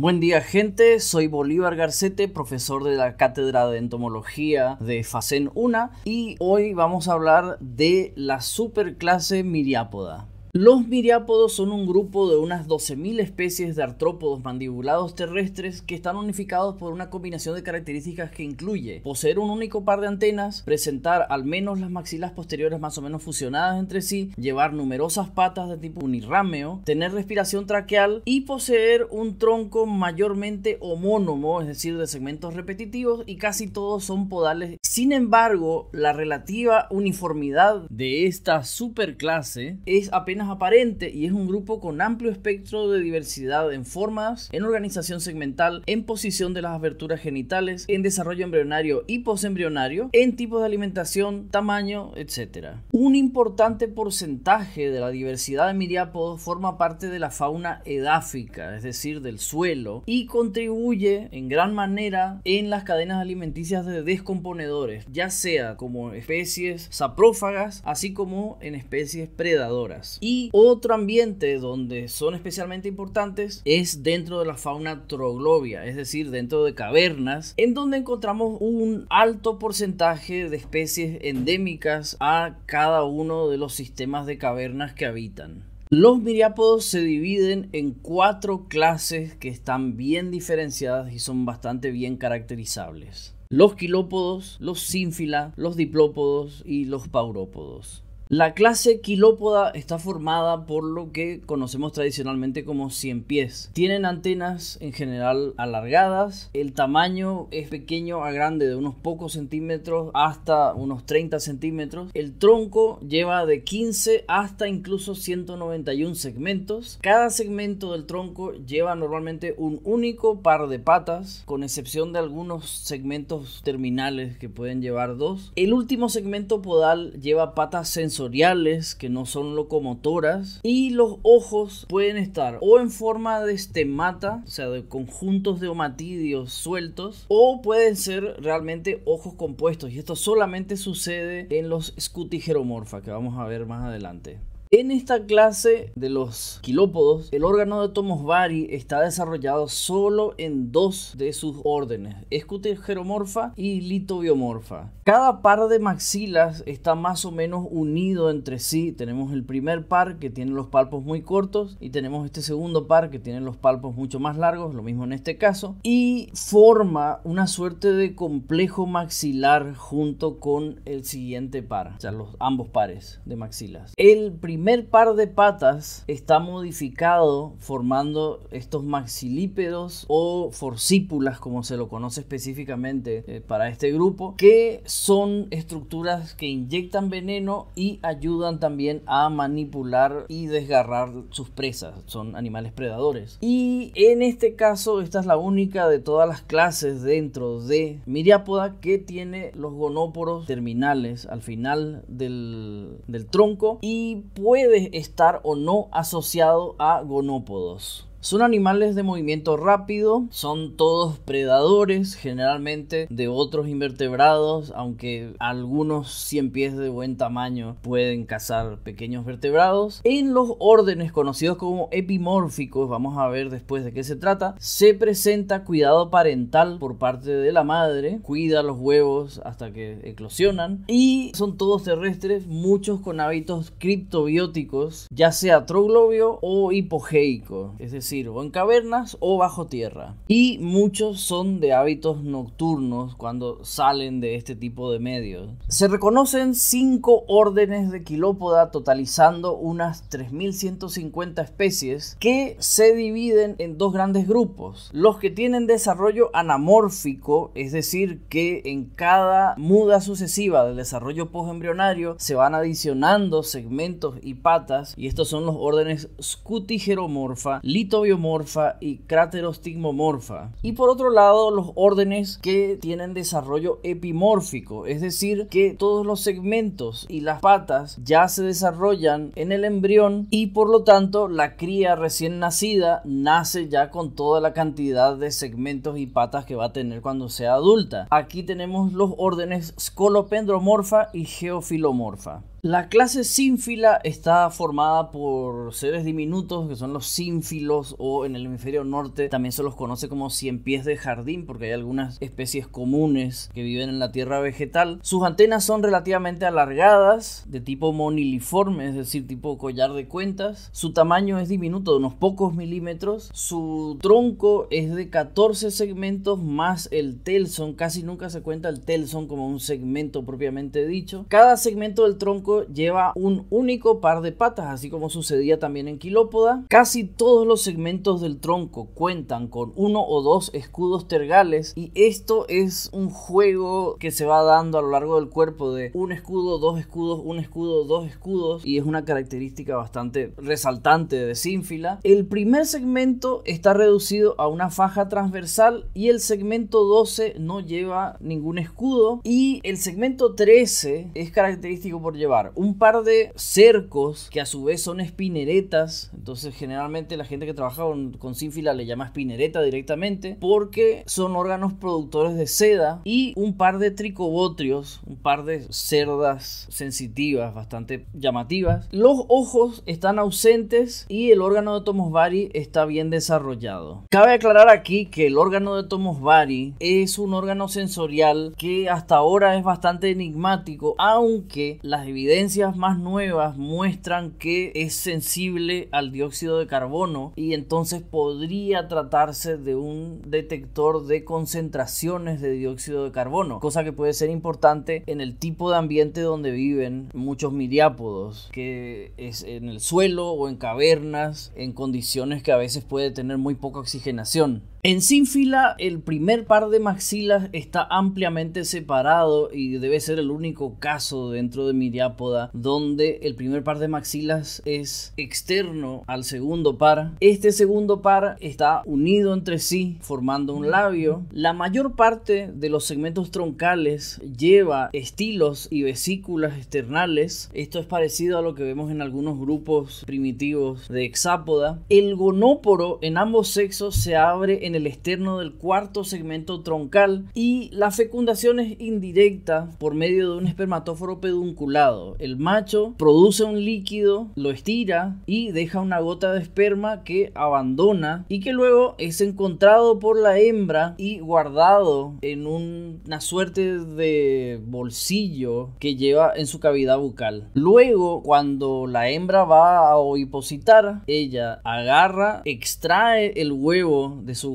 Buen día gente, soy Bolívar Garcete, profesor de la Cátedra de Entomología de FACEN UNA y hoy vamos a hablar de la superclase Miriápoda. Los miriápodos son un grupo de unas 12.000 especies de artrópodos mandibulados terrestres que están unificados por una combinación de características que incluye poseer un único par de antenas, presentar al menos las maxilas posteriores más o menos fusionadas entre sí, llevar numerosas patas de tipo unirrameo tener respiración traqueal y poseer un tronco mayormente homónomo, es decir, de segmentos repetitivos y casi todos son podales. Sin embargo, la relativa uniformidad de esta superclase es apenas aparente y es un grupo con amplio espectro de diversidad en formas, en organización segmental, en posición de las aberturas genitales, en desarrollo embrionario y posembrionario, en tipos de alimentación, tamaño, etc. Un importante porcentaje de la diversidad de miriápodos forma parte de la fauna edáfica, es decir, del suelo, y contribuye en gran manera en las cadenas alimenticias de descomponedores, ya sea como especies saprófagas, así como en especies predadoras. Y otro ambiente donde son especialmente importantes es dentro de la fauna troglobia, es decir, dentro de cavernas, en donde encontramos un alto porcentaje de especies endémicas a cada uno de los sistemas de cavernas que habitan. Los miriápodos se dividen en cuatro clases que están bien diferenciadas y son bastante bien caracterizables. Los quilópodos, los sínfila, los diplópodos y los paurópodos. La clase quilópoda está formada por lo que conocemos tradicionalmente como 100 pies. Tienen antenas en general alargadas, el tamaño es pequeño a grande de unos pocos centímetros hasta unos 30 centímetros. El tronco lleva de 15 hasta incluso 191 segmentos. Cada segmento del tronco lleva normalmente un único par de patas, con excepción de algunos segmentos terminales que pueden llevar dos. El último segmento podal lleva patas sensoriales sensoriales que no son locomotoras y los ojos pueden estar o en forma de estemata, o sea, de conjuntos de omatidios sueltos o pueden ser realmente ojos compuestos y esto solamente sucede en los scutigeromorfa que vamos a ver más adelante. En esta clase de los quilópodos, el órgano de Tomosbari está desarrollado solo en dos de sus órdenes, escutergeromorfa y litobiomorfa. Cada par de maxilas está más o menos unido entre sí. Tenemos el primer par que tiene los palpos muy cortos y tenemos este segundo par que tiene los palpos mucho más largos, lo mismo en este caso, y forma una suerte de complejo maxilar junto con el siguiente par, o sea, los ambos pares de maxilas. El primer par de patas está modificado formando estos maxilípedos o forcípulas como se lo conoce específicamente eh, para este grupo que son estructuras que inyectan veneno y ayudan también a manipular y desgarrar sus presas son animales predadores y en este caso esta es la única de todas las clases dentro de Miriápoda que tiene los gonóporos terminales al final del, del tronco y puede estar o no asociado a gonópodos. Son animales de movimiento rápido, son todos predadores generalmente de otros invertebrados, aunque algunos 100 pies de buen tamaño pueden cazar pequeños vertebrados. En los órdenes conocidos como epimórficos, vamos a ver después de qué se trata, se presenta cuidado parental por parte de la madre, cuida los huevos hasta que eclosionan y son todos terrestres, muchos con hábitos criptobióticos, ya sea troglobio o hipogeico, o en cavernas o bajo tierra. Y muchos son de hábitos nocturnos cuando salen de este tipo de medios. Se reconocen cinco órdenes de quilópoda totalizando unas 3.150 especies que se dividen en dos grandes grupos. Los que tienen desarrollo anamórfico, es decir, que en cada muda sucesiva del desarrollo postembrionario se van adicionando segmentos y patas y estos son los órdenes scutigeromorpha, lito biomorfa y craterostigmomorfa. Y por otro lado, los órdenes que tienen desarrollo epimórfico, es decir, que todos los segmentos y las patas ya se desarrollan en el embrión y por lo tanto la cría recién nacida nace ya con toda la cantidad de segmentos y patas que va a tener cuando sea adulta. Aquí tenemos los órdenes scolopendromorfa y geofilomorfa. La clase sínfila está formada por seres diminutos que son los sínfilos o en el hemisferio norte también se los conoce como cien pies de jardín porque hay algunas especies comunes que viven en la tierra vegetal. Sus antenas son relativamente alargadas, de tipo moniliforme, es decir, tipo collar de cuentas. Su tamaño es diminuto, de unos pocos milímetros. Su tronco es de 14 segmentos más el telson, casi nunca se cuenta el telson como un segmento propiamente dicho. Cada segmento del tronco lleva un único par de patas, así como sucedía también en Quilópoda. Casi todos los segmentos del tronco cuentan con uno o dos escudos tergales y esto es un juego que se va dando a lo largo del cuerpo de un escudo, dos escudos, un escudo, dos escudos y es una característica bastante resaltante de Sinfila El primer segmento está reducido a una faja transversal y el segmento 12 no lleva ningún escudo y el segmento 13 es característico por llevar un par de cercos que a su vez son espineretas. Entonces, generalmente la gente que trabaja con, Sinfila le llama espinereta directamente porque son órganos productores de seda y un par de tricobotrios, un par de cerdas sensitivas bastante llamativas. Los ojos están ausentes y el órgano de Bari está bien desarrollado. Cabe aclarar aquí que el órgano de Bari es un órgano sensorial que hasta ahora es bastante enigmático, aunque las evidencias más nuevas muestran que es sensible al dióxido de carbono y entonces podría tratarse de un detector de concentraciones de dióxido de carbono, cosa que puede ser importante en el tipo de ambiente donde viven muchos miriápodos, que es en el suelo o en cavernas, en condiciones que a veces puede tener muy poca oxigenación. En sinfila el primer par de maxilas está ampliamente separado y debe ser el único caso dentro de Miriápoda donde el primer par de maxilas es externo al segundo par. Este segundo par está unido entre sí formando un labio. La mayor parte de los segmentos troncales lleva estilos y vesículas externales. Esto es parecido a lo que vemos en algunos grupos primitivos de hexápoda. El gonóporo en ambos sexos se abre en el externo del cuarto segmento troncal y la fecundación es indirecta por medio de un espermatóforo pedunculado. El macho produce un líquido, lo estira y deja una gota de esperma que abandona y que luego es encontrado por la hembra y guardado en una suerte de bolsillo que lleva en su cavidad bucal. Luego, cuando la hembra va a ovipositar, ella agarra, extrae el huevo de su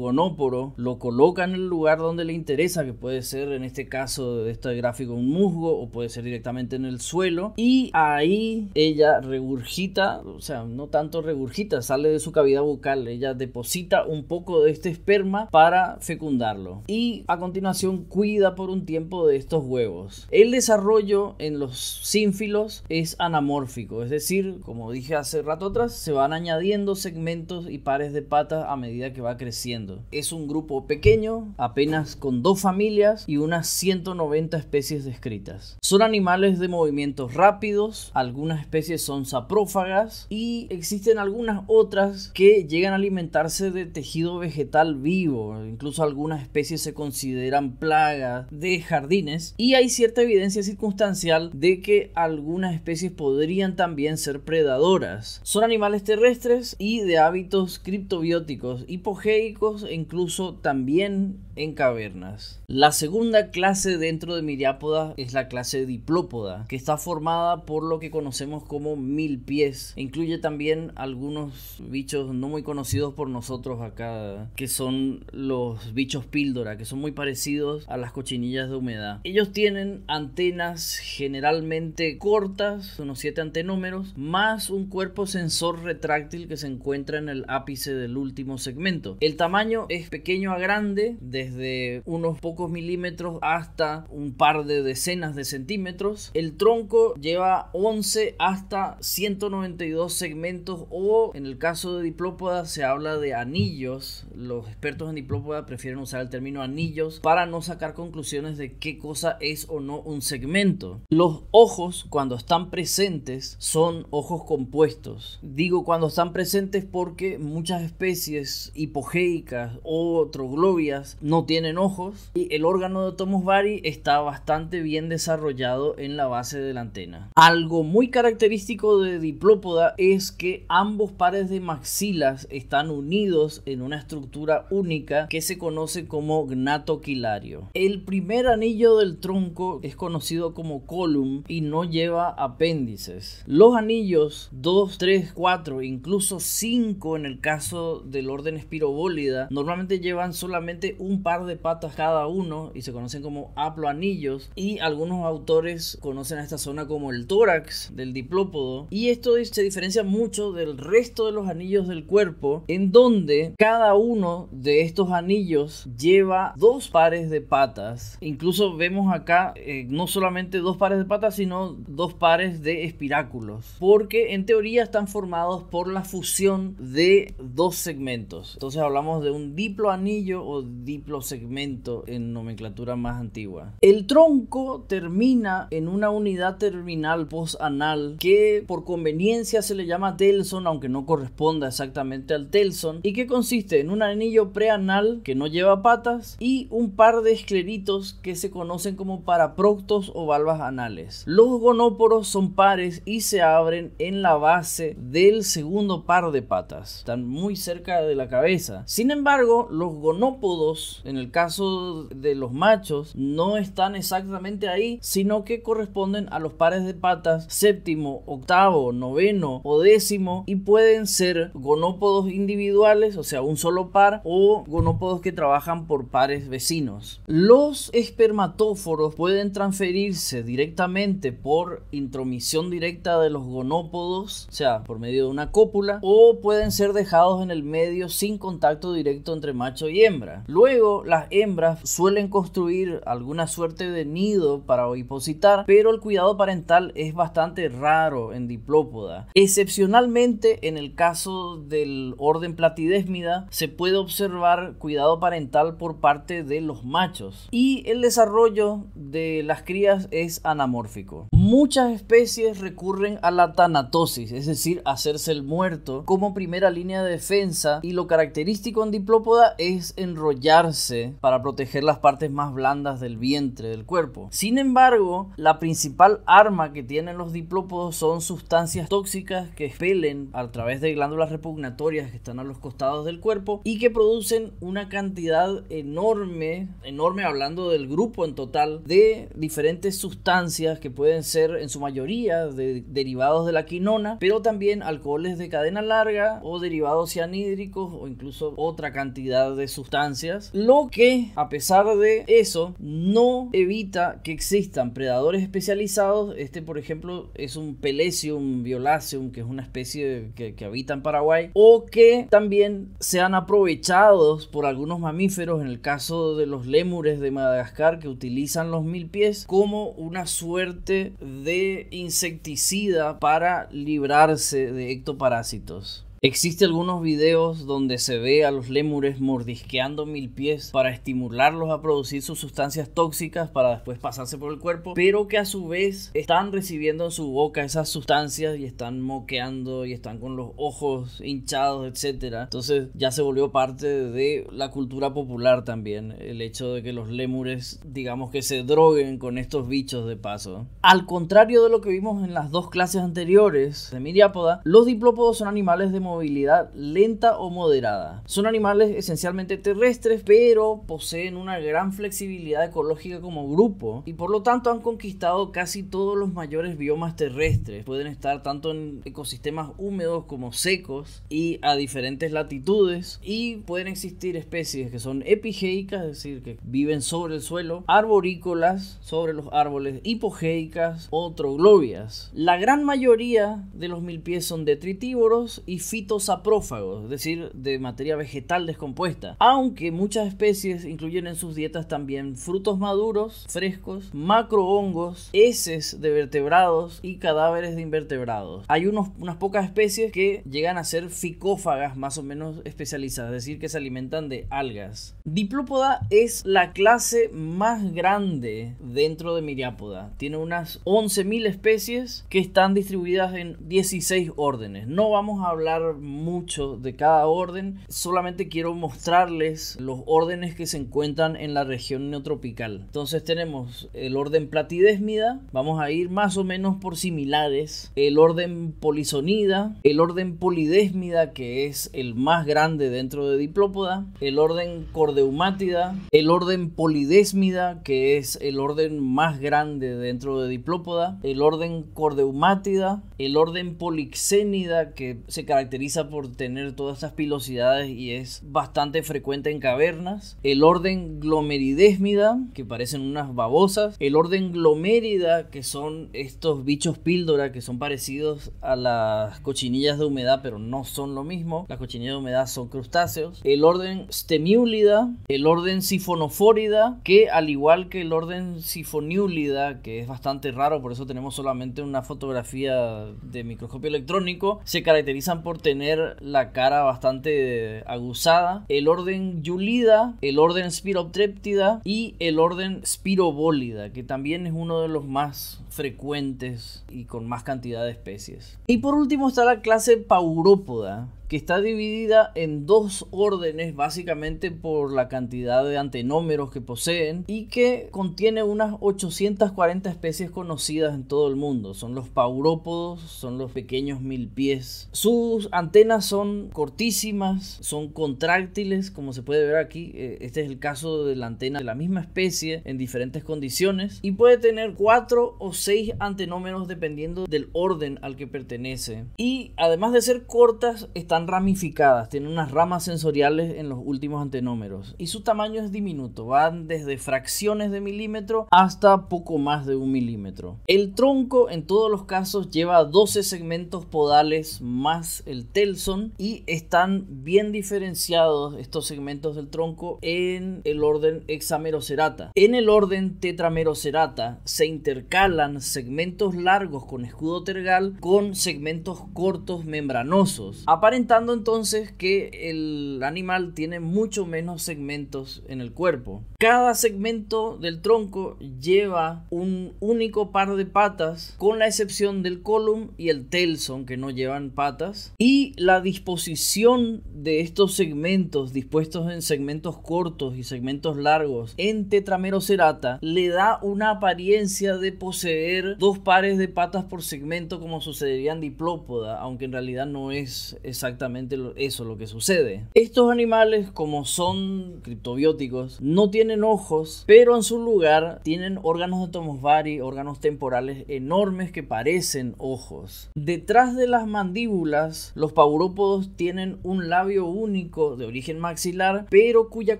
lo coloca en el lugar donde le interesa, que puede ser en este caso de este gráfico un musgo o puede ser directamente en el suelo. Y ahí ella regurgita, o sea, no tanto regurgita, sale de su cavidad bucal, ella deposita un poco de este esperma para fecundarlo. Y a continuación cuida por un tiempo de estos huevos. El desarrollo en los sínfilos es anamórfico, es decir, como dije hace rato atrás, se van añadiendo segmentos y pares de patas a medida que va creciendo. Es un grupo pequeño, apenas con dos familias y unas 190 especies descritas. Son animales de movimientos rápidos, algunas especies son saprófagas y existen algunas otras que llegan a alimentarse de tejido vegetal vivo, incluso algunas especies se consideran plagas de jardines y hay cierta evidencia circunstancial de que algunas especies podrían también ser predadoras. Son animales terrestres y de hábitos criptobióticos, hipogeicos incluso también en cavernas. La segunda clase dentro de Miriápoda es la clase Diplópoda, que está formada por lo que conocemos como mil pies. Incluye también algunos bichos no muy conocidos por nosotros acá, que son los bichos píldora, que son muy parecidos a las cochinillas de humedad. Ellos tienen antenas generalmente cortas, unos 7 antenómeros, más un cuerpo sensor retráctil que se encuentra en el ápice del último segmento. El tamaño es pequeño a grande, de de unos pocos milímetros hasta un par de decenas de centímetros. El tronco lleva 11 hasta 192 segmentos o en el caso de diplópoda se habla de anillos. Los expertos en diplópoda prefieren usar el término anillos para no sacar conclusiones de qué cosa es o no un segmento. Los ojos cuando están presentes son ojos compuestos. Digo cuando están presentes porque muchas especies hipogeicas o troglobias no no tienen ojos y el órgano de Tomos Bari está bastante bien desarrollado en la base de la antena. Algo muy característico de Diplópoda es que ambos pares de maxilas están unidos en una estructura única que se conoce como gnatoquilario. El primer anillo del tronco es conocido como column y no lleva apéndices. Los anillos 2, 3, 4, incluso 5 en el caso del orden espirobólida, normalmente llevan solamente un par de patas cada uno y se conocen como aploanillos y algunos autores conocen a esta zona como el tórax del diplópodo y esto se diferencia mucho del resto de los anillos del cuerpo en donde cada uno de estos anillos lleva dos pares de patas incluso vemos acá eh, no solamente dos pares de patas sino dos pares de espiráculos porque en teoría están formados por la fusión de dos segmentos entonces hablamos de un diploanillo o diplo Segmento en nomenclatura más antigua. El tronco termina en una unidad terminal postanal que por conveniencia se le llama telson, aunque no corresponda exactamente al telson, y que consiste en un anillo preanal que no lleva patas y un par de escleritos que se conocen como paraproctos o valvas anales. Los gonóporos son pares y se abren en la base del segundo par de patas. Están muy cerca de la cabeza. Sin embargo, los gonópodos en el caso de los machos, no están exactamente ahí, sino que corresponden a los pares de patas séptimo, octavo, noveno o décimo y pueden ser gonópodos individuales, o sea, un solo par, o gonópodos que trabajan por pares vecinos. Los espermatóforos pueden transferirse directamente por intromisión directa de los gonópodos, o sea, por medio de una cópula, o pueden ser dejados en el medio sin contacto directo entre macho y hembra. Luego, las hembras suelen construir alguna suerte de nido para ovipositar, pero el cuidado parental es bastante raro en diplópoda. Excepcionalmente en el caso del orden platidésmida se puede observar cuidado parental por parte de los machos y el desarrollo de las crías es anamórfico. Muchas especies recurren a la tanatosis, es decir, hacerse el muerto como primera línea de defensa y lo característico en diplópoda es enrollarse para proteger las partes más blandas del vientre del cuerpo. Sin embargo, la principal arma que tienen los diplópodos son sustancias tóxicas que expelen a través de glándulas repugnatorias que están a los costados del cuerpo y que producen una cantidad enorme, enorme hablando del grupo en total, de diferentes sustancias que pueden ser en su mayoría derivados de la quinona, pero también alcoholes de cadena larga o derivados cianhídricos o incluso otra cantidad de sustancias lo que, a pesar de eso, no evita que existan predadores especializados. Este, por ejemplo, es un Pelecium violaceum, que es una especie que, que habita en Paraguay, o que también sean aprovechados por algunos mamíferos, en el caso de los lémures de Madagascar, que utilizan los mil pies como una suerte de insecticida para librarse de ectoparásitos. Existe algunos videos donde se ve a los lémures mordisqueando mil pies para estimularlos a producir sus sustancias tóxicas para después pasarse por el cuerpo, pero que a su vez están recibiendo en su boca esas sustancias y están moqueando y están con los ojos hinchados, etcétera. Entonces ya se volvió parte de la cultura popular también el hecho de que los lémures, digamos que se droguen con estos bichos de paso. Al contrario de lo que vimos en las dos clases anteriores de Miriápoda, los diplópodos son animales de movilidad lenta o moderada. Son animales esencialmente terrestres, pero poseen una gran flexibilidad ecológica como grupo y por lo tanto han conquistado casi todos los mayores biomas terrestres. Pueden estar tanto en ecosistemas húmedos como secos y a diferentes latitudes y pueden existir especies que son epigeicas, es decir, que viven sobre el suelo, arborícolas, sobre los árboles, hipogeicas o troglobias. La gran mayoría de los pies son detritívoros y fitosaprófagos, es decir, de materia vegetal descompuesta, aunque muchas especies incluyen en sus dietas también frutos maduros, frescos, macrohongos, heces de vertebrados y cadáveres de invertebrados. Hay unas pocas especies que llegan a ser ficófagas más o menos especializadas, es decir, que se alimentan de algas. Diplópoda es la clase más grande dentro de Miriápoda. Tiene unas 11.000 especies que están distribuidas en 16 órdenes. No vamos a hablar mucho de cada orden, solamente quiero mostrarles los órdenes que se encuentran en la región neotropical. Entonces tenemos el orden platidesmida vamos a ir más o menos por similares, el orden polisonida, el orden polidésmida que es el más grande dentro de Diplópoda, el orden cordeumátida, el orden polidésmida que es el orden más grande dentro de Diplópoda, el orden cordeumátida, el orden polixénida que se caracteriza caracteriza por tener todas estas pilosidades y es bastante frecuente en cavernas. El orden glomeridesmida que parecen unas babosas. El orden glomerida que son estos bichos píldora que son parecidos a las cochinillas de humedad, pero no son lo mismo. Las cochinillas de humedad son crustáceos. El orden stemiúlida, el orden sifonofórida, que al igual que el orden sifoniulida, que es bastante raro, por eso tenemos solamente una fotografía de microscopio electrónico, se caracterizan por tener la cara bastante aguzada, el orden Yulida, el orden Spiroptreptida y el orden Spirobólida, que también es uno de los más frecuentes y con más cantidad de especies. Y por último está la clase Paurópoda, que está dividida en dos órdenes básicamente por la cantidad de antenómeros que poseen y que contiene unas 840 especies conocidas en todo el mundo. Son los paurópodos, son los pequeños mil pies. Sus antenas son cortísimas, son contráctiles, como se puede ver aquí. Eh, este es el caso de la antena de la misma especie en diferentes condiciones y puede tener 4 o seis antenómeros dependiendo del orden al que pertenece. Y además de ser cortas, están ramificadas, tienen unas ramas sensoriales en los últimos antenómeros. Y su tamaño es diminuto, van desde fracciones de milímetro hasta poco más de un milímetro. El tronco en todos los casos lleva 12 segmentos podales más el telson y están bien diferenciados estos segmentos del tronco en el orden hexamerocerata. En el orden tetramerocerata se intercalan segmentos largos con escudo tergal con segmentos cortos membranosos, aparentando entonces que el animal tiene mucho menos segmentos en el cuerpo. Cada segmento del tronco lleva un único par de patas, con la excepción del column y el telson que no llevan patas, y la disposición de estos segmentos dispuestos en segmentos cortos y segmentos largos en tetramerocerata le da una apariencia de poseer dos pares de patas por segmento como sucedería en Diplópoda, aunque en realidad no es exactamente eso lo que sucede. Estos animales, como son criptobióticos, no tienen ojos, pero en su lugar tienen órganos de tomosvari órganos temporales enormes que parecen ojos. Detrás de las mandíbulas, los paurópodos tienen un labio único de origen maxilar, pero cuya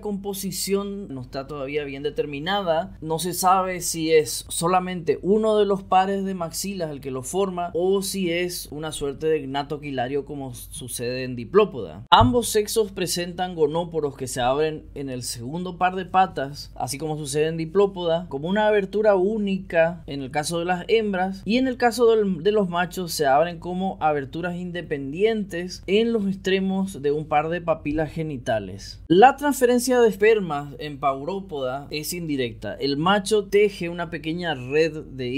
composición no está todavía bien determinada. No se sabe si es solamente uno de los pares de maxilas el que lo forma o si es una suerte de gnatoquilario como sucede en Diplópoda. Ambos sexos presentan gonóporos que se abren en el segundo par de patas, así como sucede en Diplópoda, como una abertura única en el caso de las hembras y en el caso de los machos se abren como aberturas independientes en los extremos de un par de papilas genitales. La transferencia de espermas en Paurópoda es indirecta. El macho teje una pequeña red de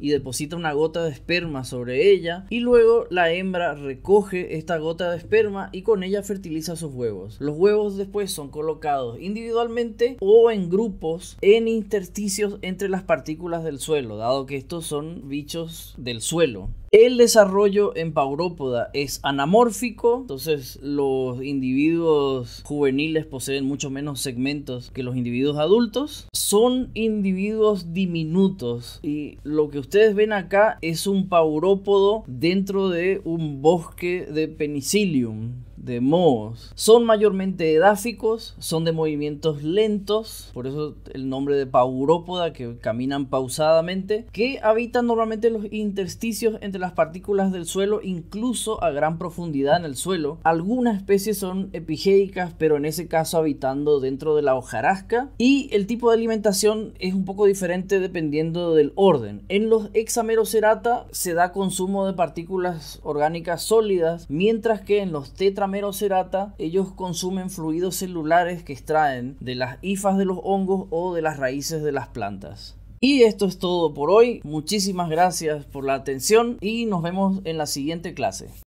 y deposita una gota de esperma sobre ella y luego la hembra recoge esta gota de esperma y con ella fertiliza sus huevos. Los huevos después son colocados individualmente o en grupos en intersticios entre las partículas del suelo, dado que estos son bichos del suelo. El desarrollo en paurópoda es anamórfico, entonces los individuos juveniles poseen mucho menos segmentos que los individuos adultos. Son individuos diminutos y lo que ustedes ven acá es un paurópodo dentro de un bosque de penicillium de mohos. son mayormente edáficos, son de movimientos lentos, por eso el nombre de paurópoda, que caminan pausadamente, que habitan normalmente los intersticios entre las partículas del suelo, incluso a gran profundidad en el suelo. Algunas especies son epigéicas, pero en ese caso habitando dentro de la hojarasca. Y el tipo de alimentación es un poco diferente dependiendo del orden. En los hexamerocerata se da consumo de partículas orgánicas sólidas, mientras que en los tetra merocerata, ellos consumen fluidos celulares que extraen de las hifas de los hongos o de las raíces de las plantas. Y esto es todo por hoy. Muchísimas gracias por la atención y nos vemos en la siguiente clase.